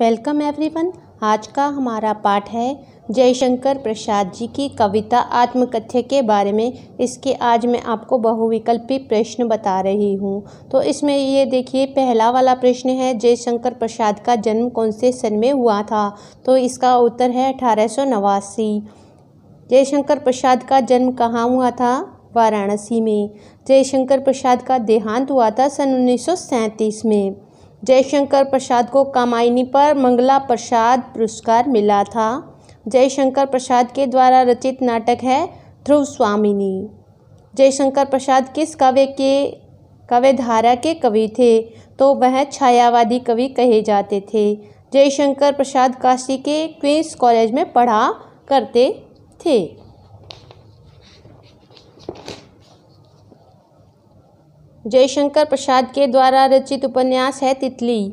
welcome everyone आज का हमारा पाठ है जयशंकर प्रसाद जी की कविता आत्मकथ्य के बारे में इसके आज मैं आपको बहुविकल्पी प्रश्न बता रही हूँ तो इसमें ये देखिए पहला वाला प्रश्न है जयशंकर प्रसाद का जन्म कौन से सन में हुआ था तो इसका उत्तर है अठारह जयशंकर प्रसाद का जन्म कहाँ हुआ था वाराणसी में जयशंकर प्रसाद का देहांत हुआ था सन उन्नीस में जयशंकर प्रसाद को कामायनी पर मंगला प्रसाद पुरस्कार मिला था जयशंकर प्रसाद के द्वारा रचित नाटक है ध्रुव स्वामिनी जयशंकर प्रसाद किस काव्य के काव्य धारा के कवि थे तो वह छायावादी कवि कहे जाते थे जयशंकर प्रसाद काशी के क्वींस कॉलेज में पढ़ा करते थे जयशंकर प्रसाद के द्वारा रचित उपन्यास है तितली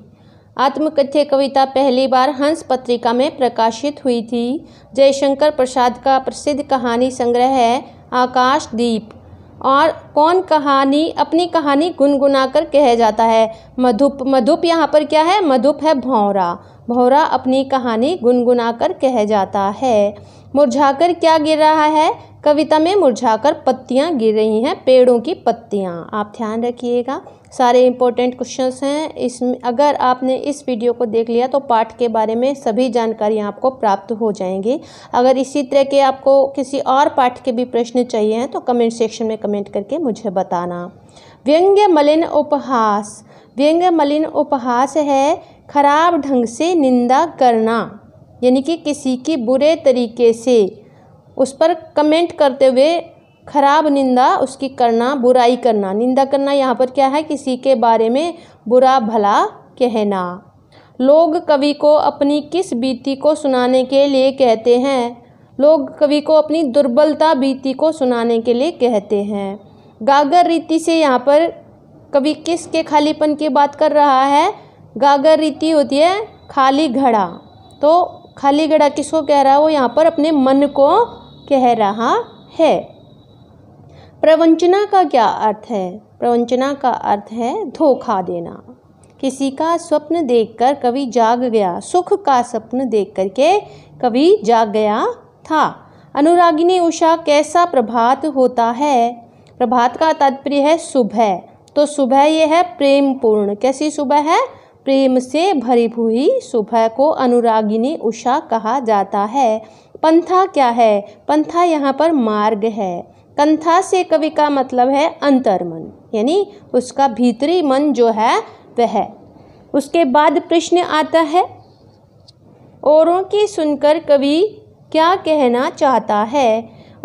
आत्मकथ्य कविता पहली बार हंस पत्रिका में प्रकाशित हुई थी जयशंकर प्रसाद का प्रसिद्ध कहानी संग्रह है आकाशदीप और कौन कहानी अपनी कहानी गुनगुनाकर कह जाता है मधुप मधुप यहाँ पर क्या है मधुप है भौरा भौरा अपनी कहानी गुनगुनाकर कह जाता है मुरझाकर क्या गिर रहा है कविता में मुरझाकर पत्तियाँ गिर रही हैं पेड़ों की पत्तियाँ आप ध्यान रखिएगा सारे इंपॉर्टेंट क्वेश्चंस हैं इस अगर आपने इस वीडियो को देख लिया तो पाठ के बारे में सभी जानकारियां आपको प्राप्त हो जाएंगी अगर इसी तरह के आपको किसी और पाठ के भी प्रश्न चाहिए हैं तो कमेंट सेक्शन में कमेंट करके मुझे बताना व्यंग्य मलिन उपहास व्यंग्य मलिन उपहास है खराब ढंग से निंदा करना यानी कि किसी की बुरे तरीके से उस पर कमेंट करते हुए खराब निंदा उसकी करना बुराई करना निंदा करना यहाँ पर क्या है किसी के बारे में बुरा भला कहना लोग कवि को अपनी किस बीती को सुनाने के लिए कहते हैं लोग कवि को अपनी दुर्बलता बीती को सुनाने के लिए कहते हैं गागर रीति से यहाँ पर कवि किस के खालीपन की बात कर रहा है गागर रीति होती है खाली घड़ा तो खाली घड़ा किसको कह रहा है वो यहाँ पर अपने मन को कह रहा है प्रवंचना का क्या अर्थ है प्रवंचना का अर्थ है धोखा देना किसी का स्वप्न देखकर कवि जाग गया सुख का स्वप्न देख के कवि जाग गया था अनुरागिनी उषा कैसा प्रभात होता है प्रभात का तात्पर्य है सुबह तो सुबह ये है प्रेम पूर्ण कैसी सुबह है प्रेम से भरी हुई सुबह को अनुरागिनी उषा कहा जाता है पंथा क्या है पंथा यहाँ पर मार्ग है कंथा से कवि का मतलब है अंतर्मन यानी उसका भीतरी मन जो है वह उसके बाद प्रश्न आता है औरों की सुनकर कवि क्या कहना चाहता है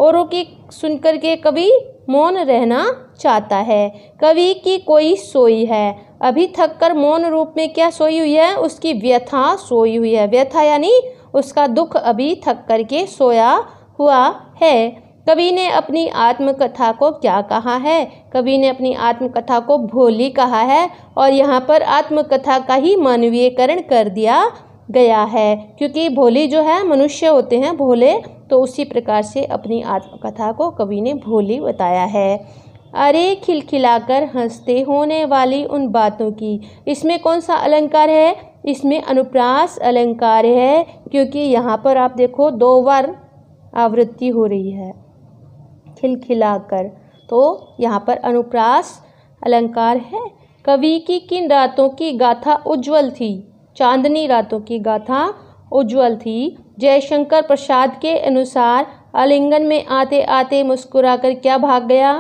औरों की सुनकर के कवि मौन रहना चाहता है कवि की कोई सोई है अभी थक कर मौन रूप में क्या सोई हुई है उसकी व्यथा सोई हुई है व्यथा यानी उसका दुख अभी थक करके सोया हुआ है कवि ने अपनी आत्मकथा को क्या कहा है कवि ने अपनी आत्मकथा को भोली कहा है और यहाँ पर आत्मकथा का ही मानवीयकरण कर दिया गया है क्योंकि भोली जो है मनुष्य होते हैं भोले तो उसी प्रकार से अपनी आत्मकथा को कवि ने भोली बताया है अरे खिलखिलाकर हंसते होने वाली उन बातों की इसमें कौन सा अलंकार है इसमें अनुप्रास अलंकार है क्योंकि यहाँ पर आप देखो दो बार आवृत्ति हो रही है खिलखिलाकर तो यहाँ पर अनुप्रास अलंकार है कवि की किन रातों की गाथा उज्जवल थी चांदनी रातों की गाथा उज्जवल थी जयशंकर प्रसाद के अनुसार आलिंगन में आते आते मुस्कुरा कर क्या भाग गया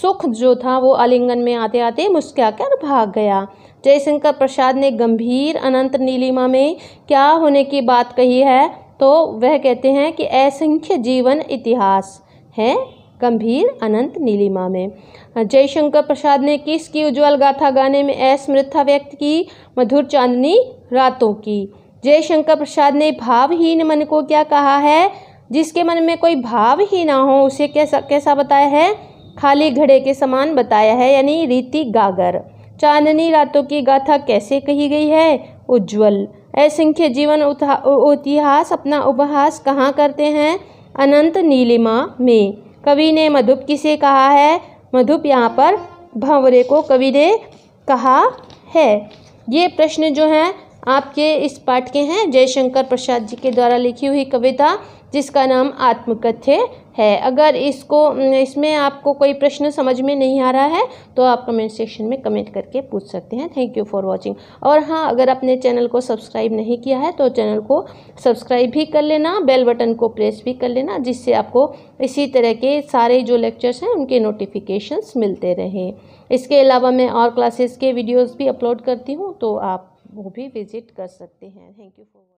सुख जो था वो आलिंगन में आते आते मुस्कुरा कर भाग गया जयशंकर प्रसाद ने गंभीर अनंत नीलिमा में क्या होने की बात कही है तो वह कहते हैं कि असंख्य जीवन इतिहास है गंभीर अनंत नीलिमा में जयशंकर प्रसाद ने किस की उज्ज्वल गाथा गाने में अस्मृथा व्यक्त की मधुर चांदनी रातों की जयशंकर प्रसाद ने भावहीन मन को क्या कहा है जिसके मन में कोई भाव ही ना हो उसे कैसा कैसा बताया है खाली घड़े के समान बताया है यानी रीति गागर चांदनी रातों की गाथा कैसे कही गई है उज्जवल असंख्य जीवन इतिहास अपना उपहास कहाँ करते हैं अनंत नीलिमा में कवि ने मधुप किसे कहा है मधुप यहाँ पर भंवरे को कवि ने कहा है ये प्रश्न जो हैं आपके इस पाठ के हैं जयशंकर प्रसाद जी के द्वारा लिखी हुई कविता जिसका नाम आत्मकथ्य है अगर इसको इसमें आपको कोई प्रश्न समझ में नहीं आ रहा है तो आप कमेंट सेक्शन में कमेंट करके पूछ सकते हैं थैंक यू फॉर वाचिंग और हाँ अगर आपने चैनल को सब्सक्राइब नहीं किया है तो चैनल को सब्सक्राइब भी कर लेना बेल बटन को प्रेस भी कर लेना जिससे आपको इसी तरह के सारे जो लेक्चर्स हैं उनके नोटिफिकेशन्स मिलते रहें इसके अलावा मैं और क्लासेस के वीडियोज़ भी अपलोड करती हूँ तो आप वो भी विज़िट कर सकते हैं थैंक यू फॉर